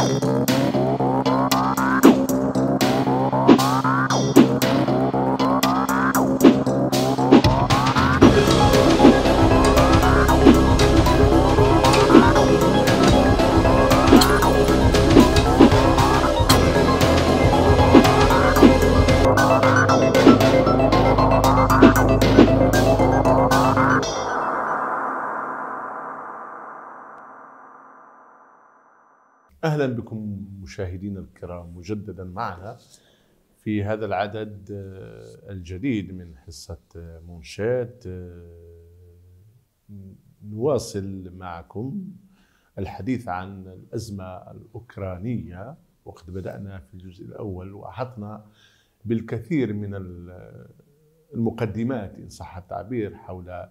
Thank you. اهلا بكم مشاهدينا الكرام مجددا معنا في هذا العدد آه، الجديد من حصه آه، منشات آه، نواصل معكم الحديث عن الازمه الاوكرانيه وقد بدانا في الجزء الاول واحطنا بالكثير من المقدمات ان صح التعبير حول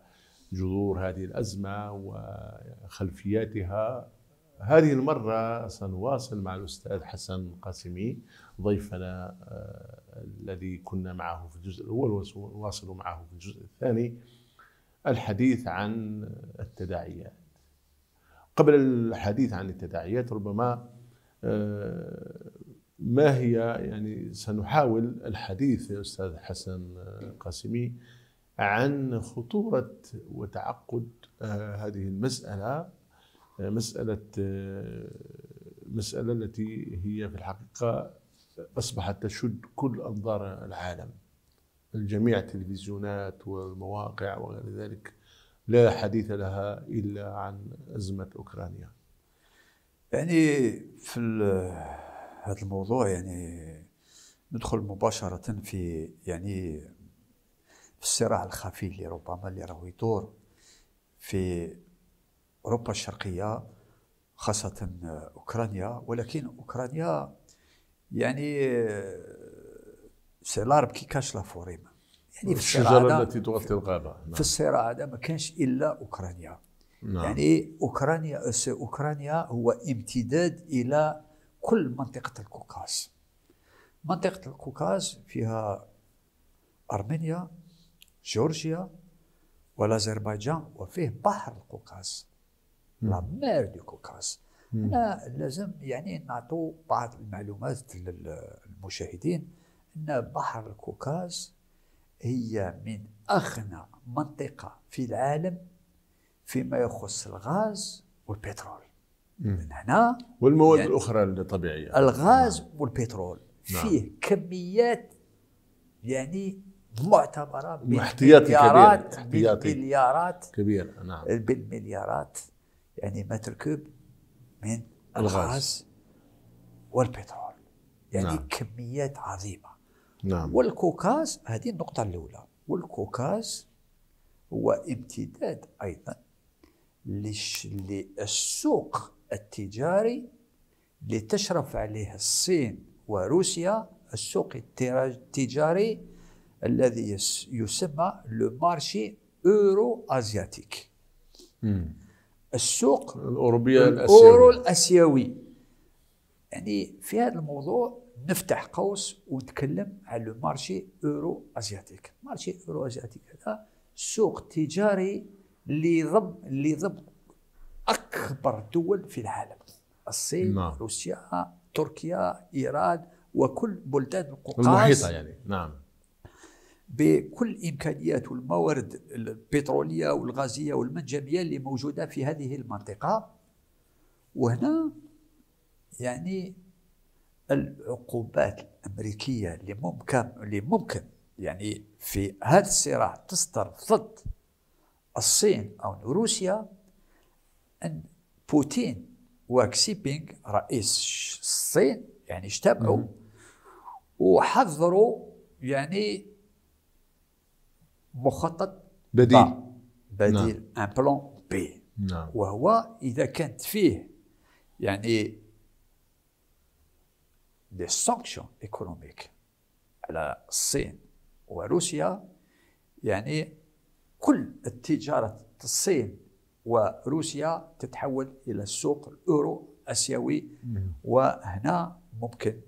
جذور هذه الازمه وخلفياتها هذه المرة سنواصل مع الأستاذ حسن قاسمي ضيفنا آه، الذي كنا معه في الجزء الأول ونواصل معه في الجزء الثاني الحديث عن التداعيات قبل الحديث عن التداعيات ربما آه، ما هي يعني سنحاول الحديث يا أستاذ حسن آه، قاسمي عن خطورة وتعقد هذه المسألة مسألة مسألة التي هي في الحقيقة أصبحت تشد كل أنظار العالم الجميع التلفزيونات والمواقع وغير ذلك لا حديث لها إلا عن أزمة أوكرانيا يعني في هذا الموضوع يعني ندخل مباشرة في يعني في الصراع الخفي اللي ربما اللي راه يدور في أوروبا الشرقية خاصة آه، أوكرانيا ولكن أوكرانيا يعني سي آه، لارب كي كاش لا فوريم يعني في الشجرة التي تغطي الغابة نعم. في الصراع هذا ما كانش إلا أوكرانيا نعم. يعني أوكرانيا أوكرانيا هو امتداد إلى كل منطقة الكوكاس منطقة الكوكاز فيها أرمينيا جورجيا والازربيجان وفيه بحر القوقاز لا مير دو كوكاس هنا لازم يعني نعطوا بعض المعلومات للمشاهدين ان بحر الكوكاز هي من اغنى منطقه في العالم فيما يخص الغاز والبترول من هنا والمواد يعني الاخرى الطبيعيه الغاز نعم. والبترول نعم. فيه كميات يعني معتبره باحتياطي كبير احتياطي بالمليارات كبيره نعم بالمليارات يعني متر كوب من الغاز والبترول يعني نعم. كميات عظيمه نعم والكوكاز هذه النقطه الاولى والكوكاز هو امتداد ايضا للسوق التجاري اللي تشرف عليه الصين وروسيا السوق التجاري الذي يسمى لو مارشي اورو ازياتيك السوق الاوروبيه الاسيوي الاورو الاسيوي يعني في هذا الموضوع نفتح قوس ونتكلم على لو مارشي اورو ازياتيك مارشي اورو ازياتيك هذا سوق تجاري اللي ضم اللي ضم اكبر دول في العالم الصين نعم. روسيا تركيا ايران وكل بلدان القوقاز المحيطه يعني نعم بكل امكانيات والموارد البتروليه والغازيه والمنجميه اللي موجوده في هذه المنطقه وهنا يعني العقوبات الامريكيه اللي ممكن اللي ممكن يعني في هذا الصراع تصدر ضد الصين او روسيا ان بوتين وكسي بينغ رئيس الصين يعني اجتمعوا وحذروا يعني مخطط بديل نعم. بديل نعم. ان بي نعم. وهو اذا كانت فيه يعني دي سانكشن ايكونوميك على الصين وروسيا يعني كل التجاره الصين وروسيا تتحول الى السوق الاورو اسيوي نعم. وهنا ممكن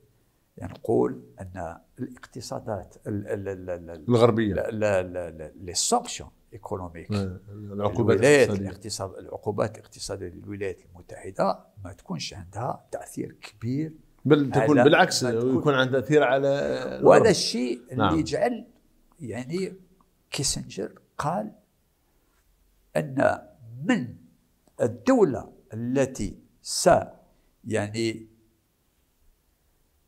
يعني نقول ان الاقتصادات الغربيه لي سانكسيون ايكونوميك العقوبات الاقتصاد العقوبات الاقتصاديه للولايات المتحده ما تكونش عندها تاثير كبير بل تكون بالعكس يكون عندها تاثير على وهذا الشيء نعم. اللي جعل يعني كيسنجر قال ان من الدوله التي س يعني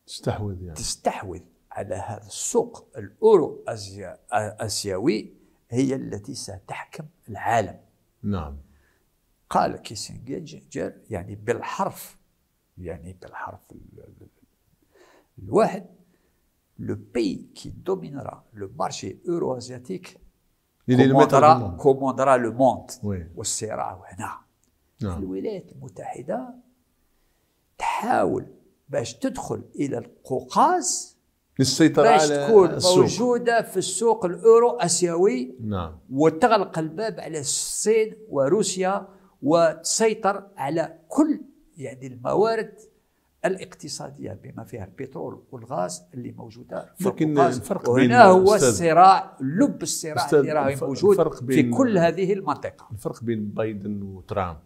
تستحوذ يعني تستحوذ على هذا السوق الاورو أزيا اسيوي هي التي ستحكم العالم نعم قال كيسنجر يعني بالحرف يعني بالحرف الواحد لو بي كي دومينرا لو مارشي اورو اسياتيك كوموندرا كوموندرا لو موند والصراع هنا الولايات المتحدة تحاول باش تدخل الى القوقاز للسيطرة باش على تكون السوق. موجودة في السوق الأورو آسيوي نعم. وتغلق الباب على الصين وروسيا وتسيطر على كل يعني الموارد الاقتصادية بما فيها البترول والغاز اللي موجودة لكن الفرق وهنا هو الصراع لب الصراع اللي راه موجود في كل هذه المنطقة الفرق بين بايدن وترامب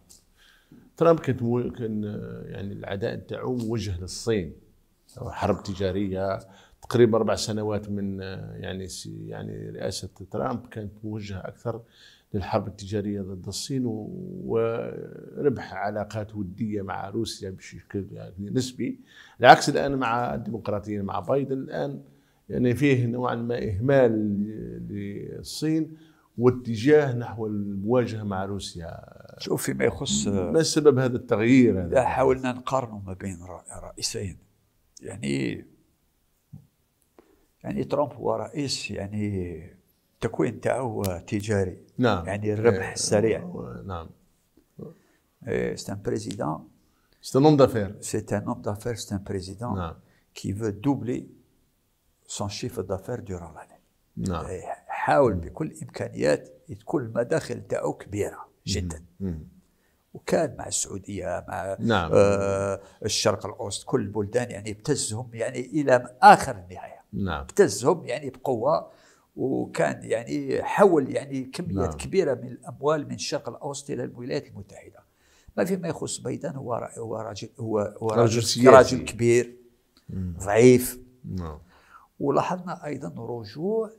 ترامب كان كان آه، يعني العداء تاعو موجه للصين حرب تجاريه تقريبا اربع سنوات من آه، يعني يعني رئاسه ترامب كانت موجهه اكثر للحرب التجاريه ضد الصين وربح علاقات وديه مع روسيا بشكل يعني نسبي العكس الان مع الديمقراطيين مع بايدن الان يعني فيه نوعا ما اهمال للصين واتجاه نحو المواجهه مع روسيا شوف فيما يخص ما سبب هذا التغيير هذا؟ حاولنا نقارن ما بين رئيسين يعني يعني ترامب هو رئيس يعني التكوين تاعو تجاري نعم يعني الربح إيه. السريع نعم سي ان بريزيدون سي ان هوم دافير سي ان هوم دافير سي ان بريزيدون نعم كي فو دوبلي سون شيف دافير دوران لاني نعم إيه. حاول بكل إمكانيات تكون المداخل تاعو كبيره جدا وكان مع السعوديه مع نعم. آه الشرق الاوسط كل البلدان يعني ابتزهم يعني الى اخر النهايه نعم. ابتزهم يعني بقوه وكان يعني حول يعني كميات نعم. كبيره من الاموال من الشرق الاوسط الى الولايات المتحده ما فيما يخص بايدن هو هو راجل هو, هو راجل, راجل, راجل كبير ضعيف نعم. ولاحظنا ايضا رجوع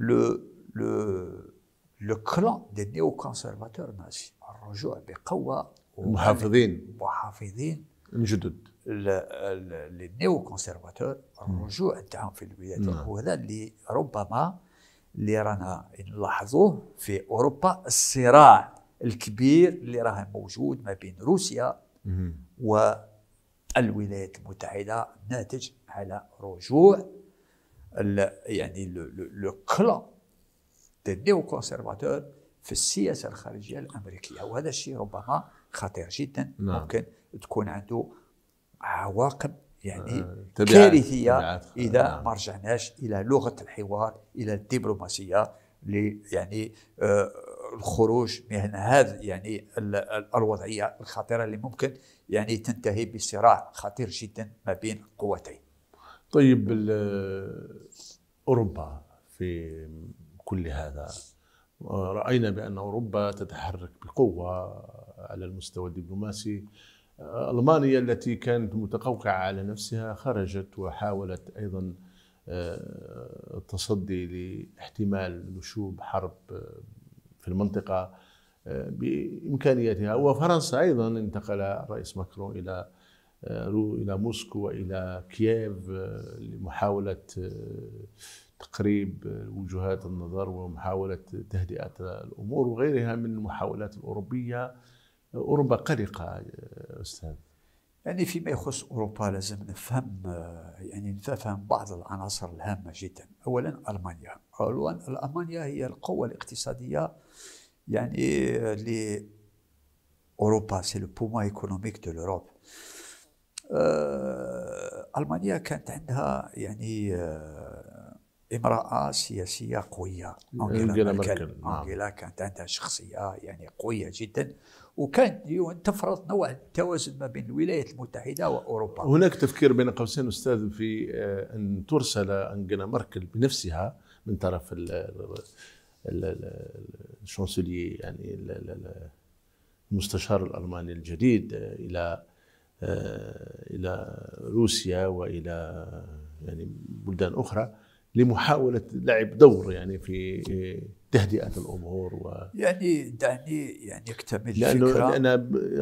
le, le, le clan des néoconservateurs nazis الرجوع بقوة المحافظين المحافظين الجدد النيو كونسرفاتور الرجوع تاعهم في الولايات وهذا اللي ربما اللي رانا نلاحظوه في اوروبا الصراع الكبير اللي راه موجود ما بين روسيا والولايات المتحده ناتج على رجوع يعني لو كلا دي نيو كونسيرفاتور في السياسه الخارجيه الامريكيه وهذا الشيء ربما خطير جدا نعم. ممكن تكون عنده عواقب يعني آه، تبعات. كارثيه تبعات. آه، اذا نعم. ما رجعناش الى لغه الحوار الى الدبلوماسيه يعني آه الخروج من هذه هذا يعني الوضعيه الخطيره اللي ممكن يعني تنتهي بصراع خطير جدا ما بين قوتين طيب اوروبا في كل هذا راينا بان اوروبا تتحرك بقوه على المستوى الدبلوماسي المانيا التي كانت متقوقعه على نفسها خرجت وحاولت ايضا آه، التصدي لاحتمال نشوب حرب آه، في المنطقه آه، بامكانياتها وفرنسا ايضا انتقل الرئيس ماكرون الى آه، إلى موسكو وإلى كييف آه، لمحاولة آه، تقريب وجهات النظر ومحاولة تهدئة الأمور وغيرها من المحاولات الأوروبية أوروبا قلقة أستاذ يعني فيما يخص أوروبا لازم نفهم يعني نفهم بعض العناصر الهامة جدا أولا ألمانيا أولا ألمانيا هي القوة الاقتصادية يعني لأوروبا سي لو بوما ايكونوميك دو لوروب آه، المانيا كانت عندها يعني آه، امراه سياسيه قويه انجيلا ميركل نعم. انجيلا كانت عندها شخصيه يعني قويه جدا وكانت يعني تفرض نوع التوازن ما بين الولايات المتحده واوروبا هناك تفكير بين قوسين استاذ في آه، ان ترسل انجيلا ميركل بنفسها من طرف الشانسلي يعني المستشار الالماني الجديد الى آه، الى روسيا والى يعني بلدان اخرى لمحاوله لعب دور يعني في تهدئه الامور و يعني دعني يعني اكتمل الفكره لانه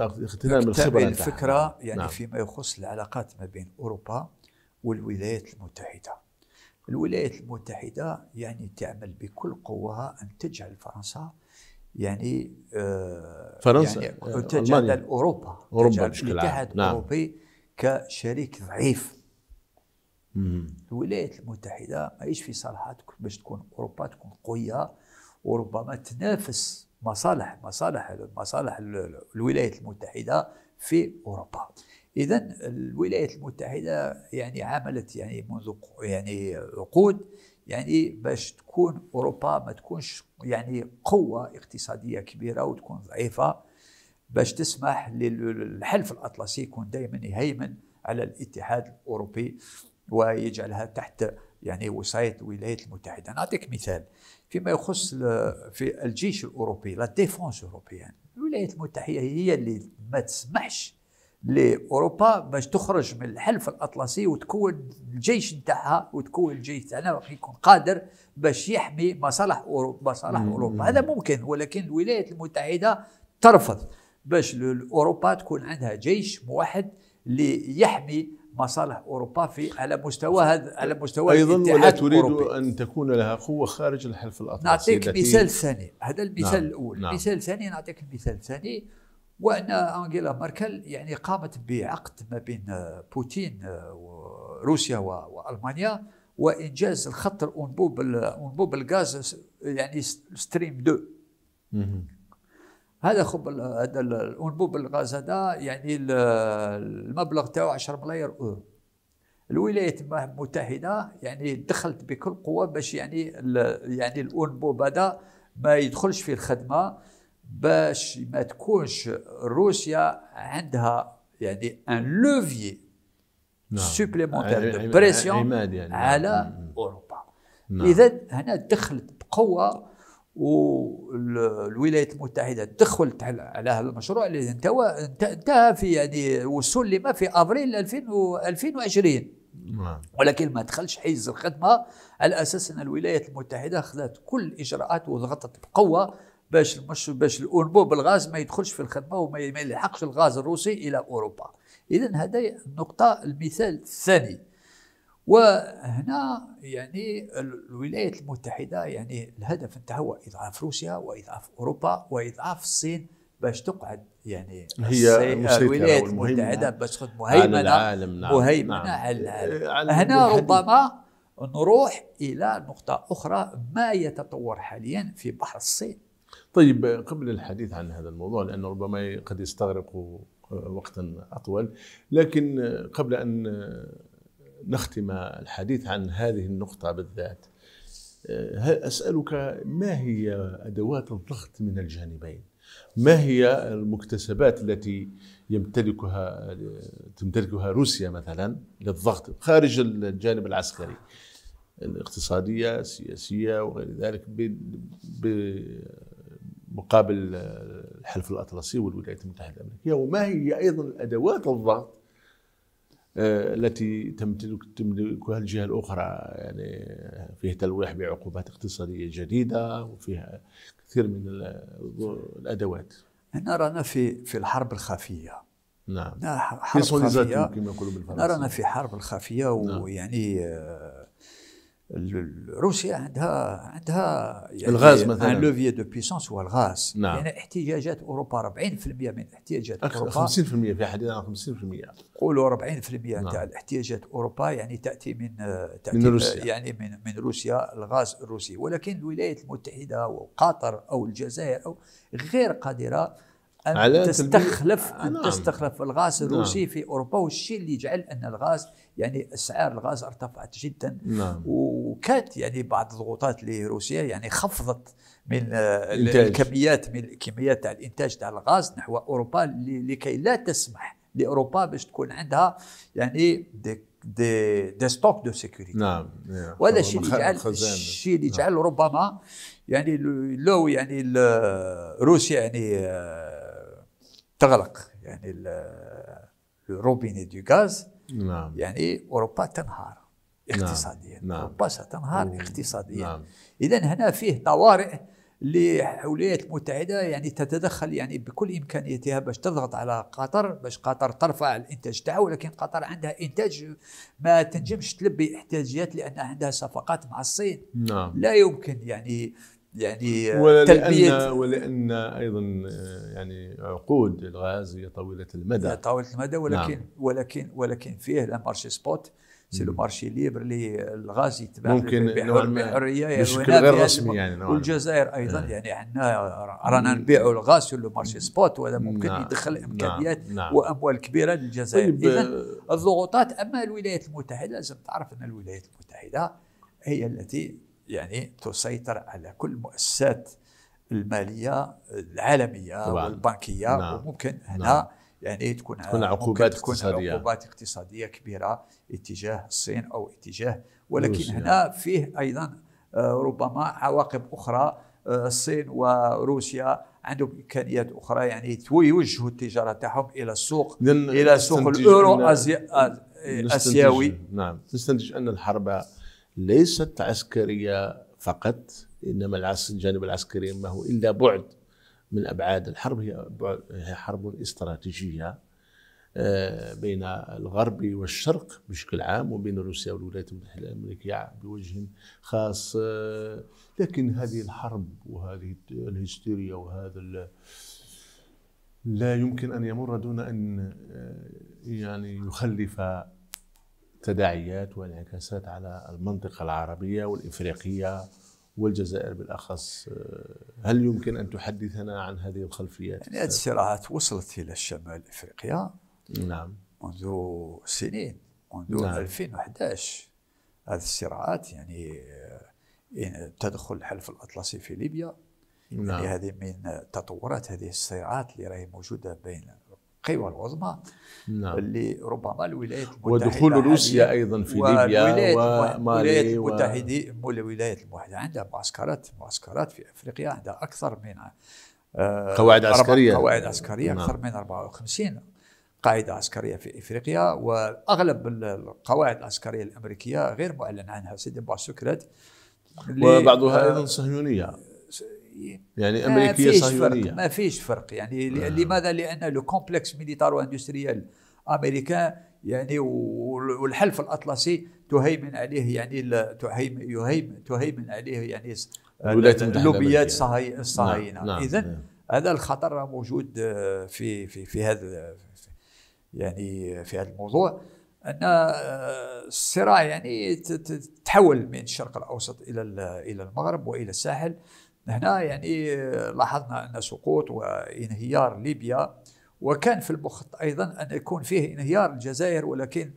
اغتنام الخبره الفكره يعني نعم. فيما يخص العلاقات ما بين اوروبا والولايات المتحده الولايات المتحده يعني تعمل بكل قواها ان تجعل فرنسا يعني آه، فرنسا يعني آه، تجعل اوروبا اوروبا بشكل عام نعم. اوروبي كشريك ضعيف الولايات المتحده ماهيش في صالحاتك باش تكون اوروبا تكون قويه وربما تنافس مصالح مصالح مصالح الولايات المتحده في اوروبا اذا الولايات المتحده يعني عملت يعني منذ يعني عقود يعني باش تكون اوروبا ما تكونش يعني قوه اقتصاديه كبيره وتكون ضعيفه باش تسمح للحلف الاطلسي يكون دائما يهيمن على الاتحاد الاوروبي ويجعلها تحت يعني وصايه الولايات المتحده نعطيك مثال فيما يخص في الجيش الاوروبي لا ديفونس اوروبيان الولايات المتحده هي اللي ما تسمحش لاوروبا باش تخرج من الحلف الاطلسي وتكون الجيش نتاعها وتكون الجيش تاعنا راح يكون قادر باش يحمي مصالح اوروبا مصالح اوروبا هذا ممكن ولكن الولايات المتحده ترفض باش اوروبا تكون عندها جيش موحد ليحمي مصالح اوروبا في على مستوى هذا على مستوى ايضا ولا تريد ان تكون لها قوه خارج الحلف الاطلسي نعطيك مثال ثاني هذا المثال نعم. الاول نعم. مثال ثاني نعطيك مثال ثاني وان انجيلا ماركل يعني قامت بعقد ما بين آه، بوتين آه، وروسيا والمانيا وانجاز الخط الانبوب انبوب الغاز يعني ستريم 2 هذا خب هذا الانبوب الغاز هذا يعني المبلغ تاعو 10 ملايير اورو الولايات المتحده يعني دخلت بكل قوه باش يعني يعني الانبوب هذا ما يدخلش في الخدمه باش ما تكونش روسيا عندها يعني ان لوفي سوبليمونتير دو بريسيون على نعم. اوروبا نعم. اذا هنا دخلت بقوه والولايات المتحده دخلت على هذا المشروع اللي انتهى في يعني وصول لما في ابريل 2020 نعم. ولكن ما دخلش حيز الخدمه على اساس ان الولايات المتحده اخذت كل الاجراءات وضغطت بقوه باش مش باش الانبوب الغاز ما يدخلش في الخدمه وما يلحقش الغاز الروسي الى اوروبا اذا هذا النقطه المثال الثاني وهنا يعني الولايات المتحده يعني الهدف نتاعها هو اضعاف روسيا واضعاف اوروبا واضعاف الصين باش تقعد يعني هي الولايات المتحده باش تكون مهيمنه العالم نعم مهيمنه نعم على العالم هنا ربما نروح الى نقطه اخرى ما يتطور حاليا في بحر الصين طيب قبل الحديث عن هذا الموضوع لأنه ربما قد يستغرق آه، وقتا أطول لكن آه، قبل أن آه، نختم الحديث عن هذه النقطة بالذات أسألك ما هي أدوات الضغط من الجانبين ما هي المكتسبات التي يمتلكها تمتلكها روسيا مثلا للضغط خارج الجانب العسكري الاقتصادية السياسية وغير ذلك مقابل الحلف الاطلسي والولايات المتحده الامريكيه وما هي ايضا ادوات الضغط آه، التي تمتلك تملكها الجهه الاخرى يعني فيها تلويح بعقوبات اقتصاديه جديده وفيها كثير من الادوات رانا في في الحرب الخفيه نعم, نعم، حرب خفية. كما يقولوا بالفرنسية نرانا في حرب الخفيه نعم. ويعني نعم. روسيا عندها عندها يعني الغاز مثلا ان لوفي دو بيسونس هو الغاز نعم يعني احتياجات اوروبا 40% من احتياجات اوروبا 50% في حد 50% قولوا 40% نعم. تاع الاحتياجات اوروبا يعني تاتي من تاتي من روسيا يعني من من روسيا الغاز الروسي ولكن الولايات المتحده او قطر او الجزائر او غير قادره ان على تستخلف تلبي... ان نعم. تستخلف الغاز نعم. الروسي نعم. في اوروبا والشيء اللي يجعل ان الغاز يعني اسعار الغاز ارتفعت جدا نعم. وكانت يعني بعض الضغوطات لروسيا يعني خفضت من آه، إنتاج. الكميات من الكميات تاع الانتاج تاع الغاز نحو اوروبا لكي لا تسمح لاوروبا باش تكون عندها يعني دي دي دي ستوك دو سيكوريتي نعم وهذا الشيء اللي يجعل الشيء اللي يجعل نعم. ربما يعني لو يعني روسيا يعني آه، تغلق يعني الروبيني دو غاز نعم يعني إيه؟ اوروبا تنهار نعم. اقتصاديا نعم. اوروبا ستنهار نعم. اقتصاديا نعم. اذا هنا فيه طوارئ للولايات المتحده يعني تتدخل يعني بكل امكانياتها باش تضغط على قطر باش قطر ترفع الانتاج تاعها ولكن قطر عندها انتاج ما تنجمش تلبي احتياجيات لان عندها صفقات مع الصين نعم. لا يمكن يعني يعني ولأن ولأن أيضا يعني عقود الغاز هي طويلة المدى طويلة المدى ولكن نعم. ولكن ولكن فيه مارشي سبوت سي لو مارشي ليبر اللي الغاز يتباع ممكن بحريه يعني بشكل غير يعني رسمي يعني والجزائر ايضا نعم. يعني احنا رانا نبيعوا الغاز في لو مارشي سبوت وهذا ممكن نعم. يدخل نعم. امكانيات نعم. واموال كبيره للجزائر طيب اذا آه، الضغوطات اما الولايات المتحده لازم تعرف ان الولايات المتحده هي التي يعني تسيطر على كل مؤسسات الماليه العالميه طبعا. والبنكيه نعم. وممكن نعم. هنا نعم. يعني تكون تكون عقوبات تكون اقتصاديه عقوبات اقتصاديه كبيره اتجاه الصين او اتجاه ولكن روسيا. هنا فيه ايضا آه، ربما عواقب اخرى آه، الصين وروسيا عندهم امكانيات اخرى يعني يوجهوا التجاره تاعهم الى السوق الى سوق الاورو اسيوي نعم تستنتج ان الحرب ليست عسكرية فقط إنما الجانب العسكري ما هو إلا بعد من أبعاد الحرب هي, هي حرب استراتيجية آه، بين الغرب والشرق بشكل عام وبين روسيا والولايات المتحدة الأمريكية بوجه خاص آه، لكن هذه الحرب وهذه الهستيريا وهذا لا يمكن أن يمر دون أن آه، يعني يخلف تداعيات وانعكاسات على المنطقة العربية والإفريقية والجزائر بالأخص هل يمكن أن تحدثنا عن هذه الخلفيات؟ يعني هذه الصراعات وصلت إلى الشمال إفريقيا نعم منذ سنين منذ نعم. 2011 هذه الصراعات يعني آه، تدخل الحلف الأطلسي في ليبيا يعني نعم. يعني هذه من تطورات هذه الصراعات اللي راهي موجودة بين القوى العظمى نعم. اللي ربما الولايات المتحده ودخول روسيا ايضا في ليبيا والولايات المتحده و... الولايات المتحده عندها معسكرات معسكرات في افريقيا عندها اكثر من آه، قواعد عسكريه قواعد عسكريه نعم. اكثر من 54 قاعده عسكريه في افريقيا واغلب القواعد العسكريه الامريكيه غير معلن عنها سيدي باسوكرات وبعضها ايضا صهيونيه آه، يعني امريكيه صهيونيه فرق ما فيش فرق يعني آه. لماذا لان لو كومبلكس ميليتار واندستريال امريكان يعني والحلف الاطلسي تهيمن عليه يعني تهيمن يهيمن تهيمن عليه يعني اللوبيات الصهاينه نعم. اذا نعم. نعم. هذا الخطر موجود في في في هذا يعني في هذا الموضوع ان آه، الصراع يعني تحول من الشرق الاوسط الى الى المغرب والى الساحل هنا آه، يعني لاحظنا أن سقوط وانهيار ليبيا وكان في المخط أيضا أن يكون فيه انهيار الجزائر ولكن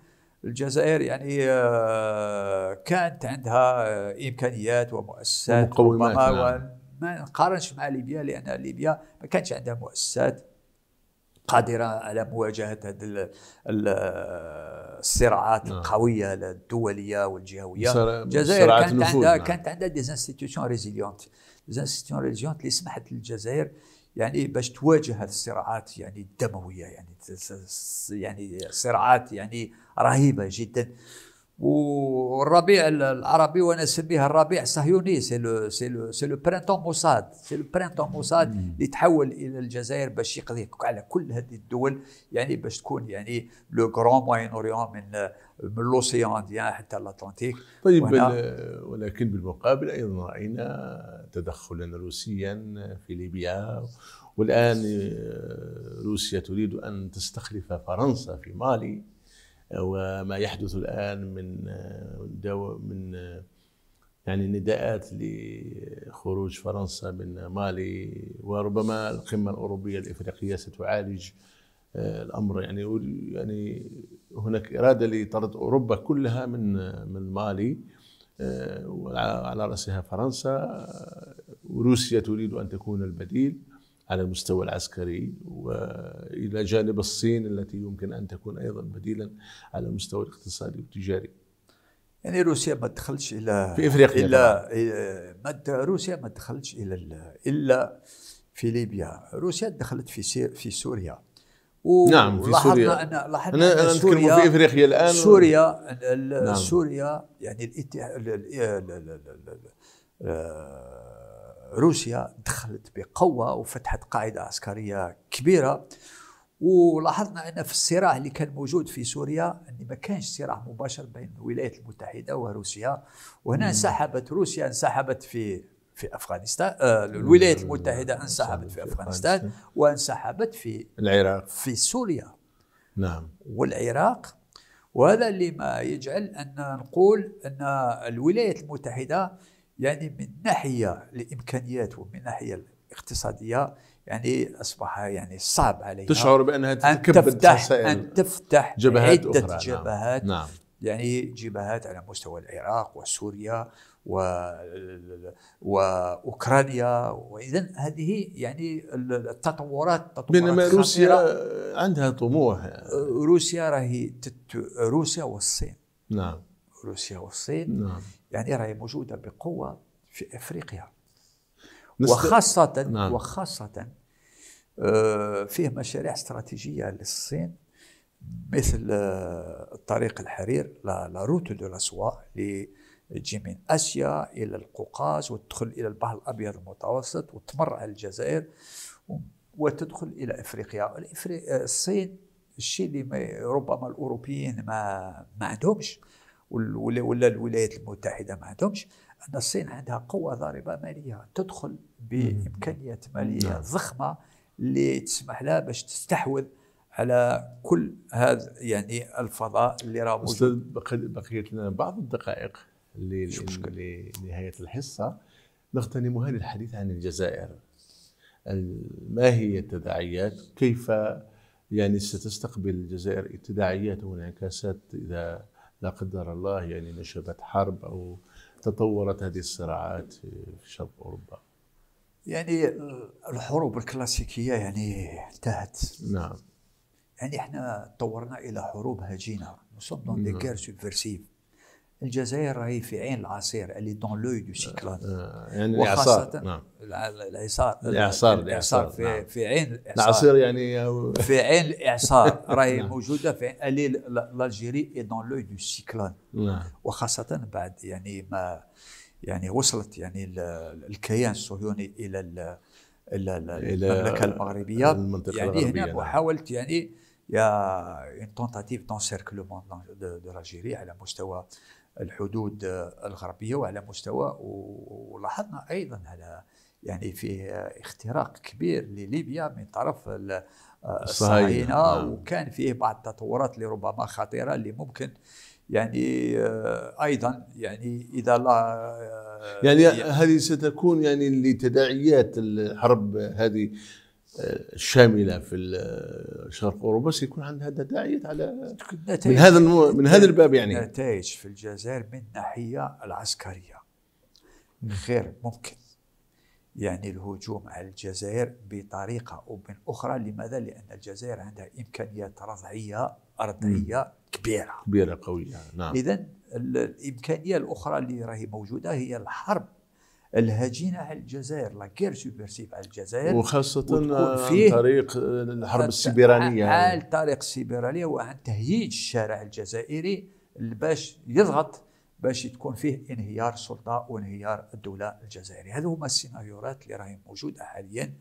الجزائر يعني آه، كانت عندها آه، إمكانيات ومؤسسات مقومات ربما نعم. ما نقارنش مع ليبيا لأن ليبيا ما كانش عندها مؤسسات قادرة على مواجهة هذه الصراعات نعم. القوية الدولية والجهوية الجزائر كانت عندها نعم. كانت عندها ديزانستيتيوشن ريزيليونت لازم انستيتيون اللي سمحت للجزائر يعني إيه باش تواجه هذه الصراعات يعني الدمويه يعني يعني صراعات يعني رهيبه جدا والربيع العربي وانا نسميها الربيع الصهيوني سي لو سي لو سي لو برينتون موساد سي لو برينتون موساد اللي تحول الى الجزائر باش يقضي على كل هذه الدول يعني باش تكون يعني لو غران موين اوريون من من لوسيون حتى الاطلنطيك طيب ولكن بالمقابل ايضا راينا تدخلا روسيا في ليبيا والان آه، روسيا تريد ان تستخلف فرنسا في مالي وما يحدث الان من دو من يعني نداءات لخروج فرنسا من مالي وربما القمه الاوروبيه الافريقيه ستعالج آه، الامر يعني يعني هناك اراده لطرد اوروبا كلها من من مالي آه، وعلى راسها فرنسا آه، وروسيا تريد ان تكون البديل على المستوى العسكري والى جانب الصين التي يمكن ان تكون ايضا بديلا على المستوى الاقتصادي والتجاري. يعني روسيا ما تدخلش الى في افريقيا الى ما روسيا ما تدخلش الى الا في ليبيا، روسيا دخلت في في سوريا. و نعم في سوريا أنا لاحظنا أنا, أنا سوريا في افريقيا الان سوريا نعم. سوريا يعني الاتحاد آه، روسيا دخلت بقوة وفتحت قاعدة عسكرية كبيرة ولاحظنا أن في الصراع اللي كان موجود في سوريا أن ما كانش صراع مباشر بين الولايات المتحدة وروسيا وهنا انسحبت روسيا انسحبت في في افغانستان آه، الولايات المتحده انسحبت في افغانستان وانسحبت في العراق في سوريا نعم والعراق وهذا اللي ما يجعل ان نقول ان الولايات المتحده يعني من ناحيه الامكانيات ومن ناحيه الاقتصاديه يعني اصبح يعني صعب عليها تشعر بانها تكبد أن تفتح ان تفتح جبهات عده أخرى نعم. جبهات نعم. يعني جبهات على مستوى العراق وسوريا و... واوكرانيا واذا هذه يعني التطورات, التطورات بينما روسيا عندها طموح يعني. روسيا راهي تت... روسيا والصين نعم روسيا والصين نعم يعني راهي موجوده بقوه في افريقيا وخاصه نعم. وخاصه آه، فيه مشاريع استراتيجيه للصين مثل آه، طريق الحرير لا روت دو لا سوا تجي من اسيا الى القوقاز وتدخل الى البحر الابيض المتوسط وتمر على الجزائر وتدخل الى افريقيا آه، الصين الشيء اللي ربما الاوروبيين ما ما عندهمش ولا الولايات المتحده ما عندهمش ان الصين عندها قوه ضاربه ماليه تدخل بامكانيات ماليه نعم. ضخمه اللي تسمح لها باش تستحوذ على كل هذا يعني الفضاء اللي راه موجود بقيت لنا بعض الدقائق لنهايه الحصه نغتنم هذا الحديث عن الجزائر ما هي التداعيات كيف يعني ستستقبل الجزائر التداعيات وانعكاسات اذا لا قدر الله يعني نشبت حرب أو تطورت هذه الصراعات في شرق أوروبا يعني الحروب الكلاسيكية يعني انتهت نعم يعني احنا تطورنا الى حروب هجينه نصب دون دي غير سوبفيرسيف الجزائر راهي في عين العصير اللي دون لوي دو سيكلون يعني الاعصار نعم الاعصار الاعصار الاعصار في, نعم. في عين الاعصار يعني في عين الاعصار راهي نعم. موجوده في اللي الجيري اي دون لوي دو سيكلون نعم. وخاصه بعد يعني ما يعني وصلت يعني الكيان الصهيوني الى الى المملكه المغربيه المنطقه يعني هنا محاوله نعم. يعني يا اون تونتاتيف دونسيركلومون دو لاجيري على مستوى الحدود الغربيه وعلى مستوى ولاحظنا ايضا على يعني في اختراق كبير لليبيا من طرف الصهاينه نعم. وكان فيه بعض التطورات اللي ربما خطيره اللي ممكن يعني آه، ايضا يعني اذا لا آه، يعني, يعني هذه ستكون يعني لتداعيات الحرب هذه الشامله في شرق اوروبا سيكون عندها نتائج على من هذا من هذا الباب يعني نتائج في الجزائر من الناحيه العسكريه غير ممكن يعني الهجوم على الجزائر بطريقه او من اخرى لماذا؟ لان الجزائر عندها امكانيات رضعيه ارضيه كبيره كبيره قويه نعم اذا الامكانيه الاخرى اللي راهي موجوده هي الحرب الهجينه على الجزائر لا كير سوبرسيف على الجزائر وخاصه عن طريق الحرب السيبرانيه على الطريق السيبرانيه وعن تهييج الشارع الجزائري باش يضغط باش تكون فيه انهيار السلطه وانهيار الدوله الجزائريه هذو هما السيناريوهات اللي راهي موجوده حاليا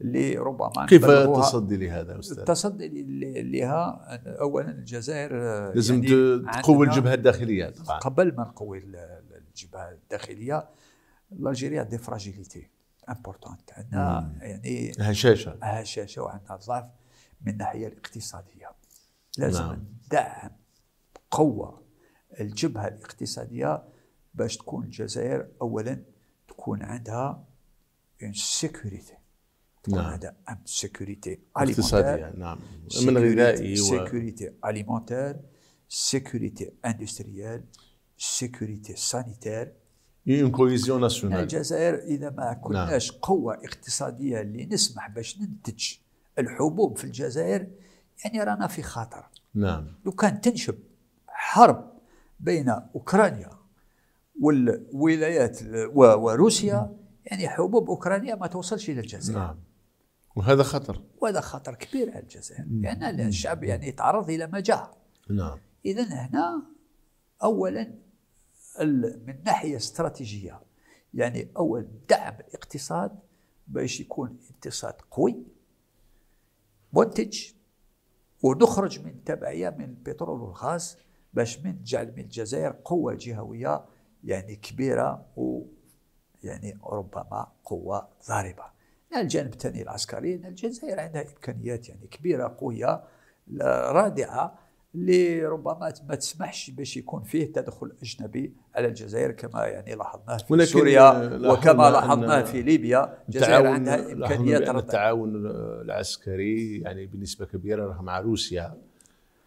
اللي ربما كيف التصدي لهذا استاذ؟ التصدي لها اولا الجزائر يعني لازم يعني تقوي الجبهه الداخليه طبعا قبل ما نقوي الجبهه الداخليه الجيري دي فراجيليتي امبورتونت عندنا يعني هشاشه هشاشه وعندنا ضعف من الناحيه الاقتصاديه لازم نعم. ندعم قوه الجبهه الاقتصاديه باش تكون الجزائر اولا تكون عندها اون سيكوريتي نعم. هذا ام سيكوريتي اقتصاديه نعم من غذائي و... سيكوريتي اليمونتير سيكوريتي اندستريال سيكوريتي سانيتير اون كوليزيون ناسيونال الجزائر اذا ما كناش نعم. قوه اقتصاديه اللي نسمح باش ننتج الحبوب في الجزائر يعني رانا في خطر. نعم. لو كان تنشب حرب بين اوكرانيا والولايات وروسيا يعني حبوب اوكرانيا ما توصلش الى الجزائر. نعم. وهذا خطر. وهذا خطر كبير على الجزائر، لان يعني الشعب يعني يتعرض الى مجاعه. نعم. اذا هنا اولا من ناحيه استراتيجيه يعني اول دعم الاقتصاد باش يكون اقتصاد قوي منتج ونخرج من تبعيه من البترول والغاز باش من جعل من الجزائر قوه جهويه يعني كبيره و يعني ربما قوه ضاربه الجانب الثاني العسكري الجزائر عندها امكانيات يعني كبيره قويه رادعه اللي ربما ما تسمحش باش يكون فيه تدخل اجنبي على الجزائر كما يعني لاحظناه في سوريا وكما لاحظناه في ليبيا الجزائر عندها امكانيات التعاون العسكري يعني بنسبه كبيره راه مع روسيا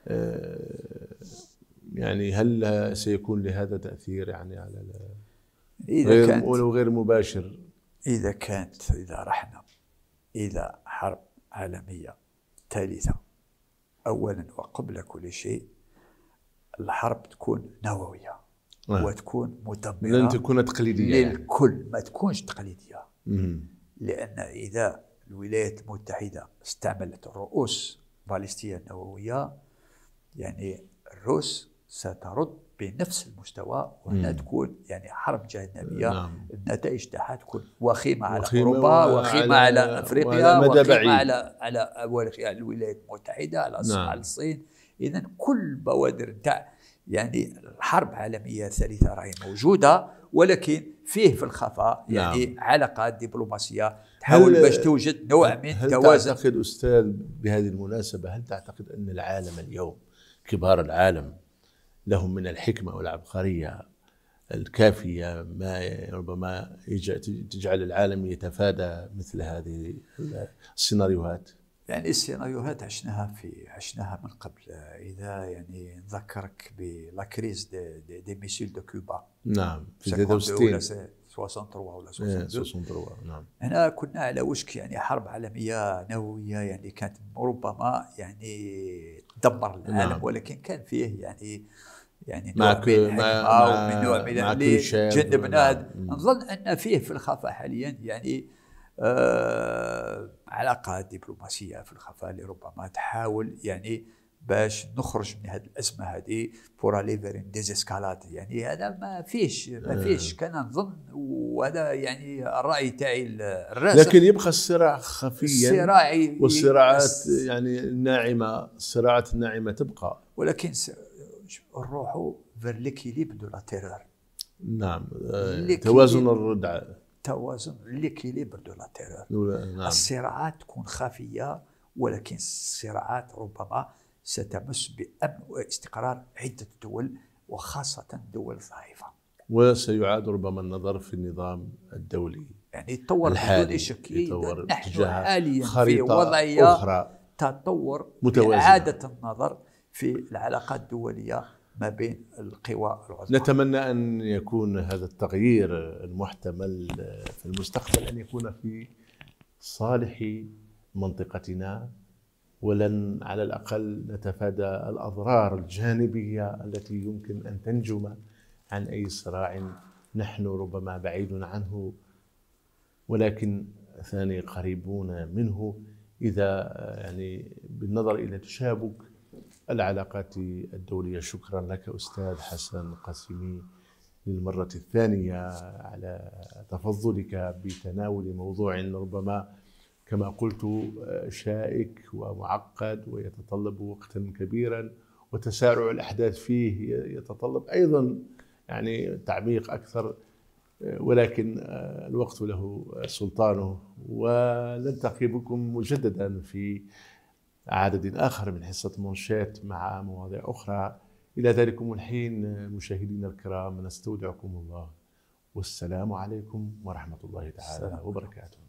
آه، يعني هل سيكون لهذا تاثير يعني على إذا غير كانت ولو غير مباشر إذا كانت إذا رحنا إلى حرب عالمية ثالثة اولا وقبل كل شيء الحرب تكون نوويه آه. وتكون مدمره لن تكون تقليديه يعني. للكل يعني. ما تكونش تقليديه مم. لان اذا الولايات المتحده استعملت الرؤوس باليستيه النوويه يعني الروس سترد بنفس المستوى وهنا مم. تكون يعني حرب جهنميه نعم. النتائج تاعها تكون وخيمه على وخيمة اوروبا وخيمه على, على افريقيا وخيمه بعيد. على على, الولايات المتحده على نعم. الصين اذا كل بوادر تاع يعني الحرب العالميه الثالثه راهي موجوده ولكن فيه في الخفاء نعم. يعني نعم. علاقات دبلوماسيه تحاول باش توجد نوع من التوازن هل تعتقد استاذ بهذه المناسبه هل تعتقد ان العالم اليوم كبار العالم لهم من الحكمة والعبقرية الكافية ما ربما تجعل العالم يتفادى مثل هذه السيناريوهات يعني السيناريوهات عشناها في عشناها من قبل اذا يعني نذكرك بلاكريز دي, دي, دي ميسيل دو كوبا نعم في 63 63 ولا 63 إيه، نعم هنا كنا على وشك يعني حرب عالميه نوويه يعني كانت ربما يعني تدمر العالم نعم. ولكن كان فيه يعني يعني مع كل مع, مع, نوع من كل نظن ان فيه في الخفاء حاليا يعني آه علاقات دبلوماسيه في الخفاء اللي ربما تحاول يعني باش نخرج من هذه الازمه هذه فور ليفرين ديزيسكالات يعني هذا ما فيش ما آه. فيش كان نظن وهذا يعني الراي تاعي الراسخ لكن يبقى الصراع خفيا الصراع والصراعات يعني الناعمه الصراعات الناعمه تبقى ولكن نروحوا فير ليكيليب دو لا تيرور نعم آه، توازن الردع توازن ليكيليب دو لا تيرور نعم. الصراعات تكون خفيه ولكن الصراعات ربما ستمس بامن واستقرار عده دول وخاصه دول ضعيفه وسيعاد ربما النظر في النظام الدولي يعني يتطور الحالي شك نحن حاليا في وضعيه أخرى تطور متوازنة. إعادة النظر في العلاقات الدولية ما بين القوى العظمى نتمنى أن يكون هذا التغيير المحتمل في المستقبل أن يكون في صالح منطقتنا ولن على الأقل نتفادى الأضرار الجانبية التي يمكن أن تنجم عن أي صراع نحن ربما بعيد عنه ولكن ثاني قريبون منه إذا يعني بالنظر إلى تشابك العلاقات الدولية شكرا لك أستاذ حسن قاسمي للمرة الثانية على تفضلك بتناول موضوع ربما كما قلت شائك ومعقد ويتطلب وقتا كبيرا وتسارع الأحداث فيه يتطلب أيضا يعني تعميق أكثر ولكن الوقت له سلطانه ونلتقي بكم مجددا في عدد آخر من حصة منشات مع مواضيع أخرى إلى ذلك الحين مشاهدينا الكرام نستودعكم الله والسلام عليكم ورحمة الله تعالى وبركاته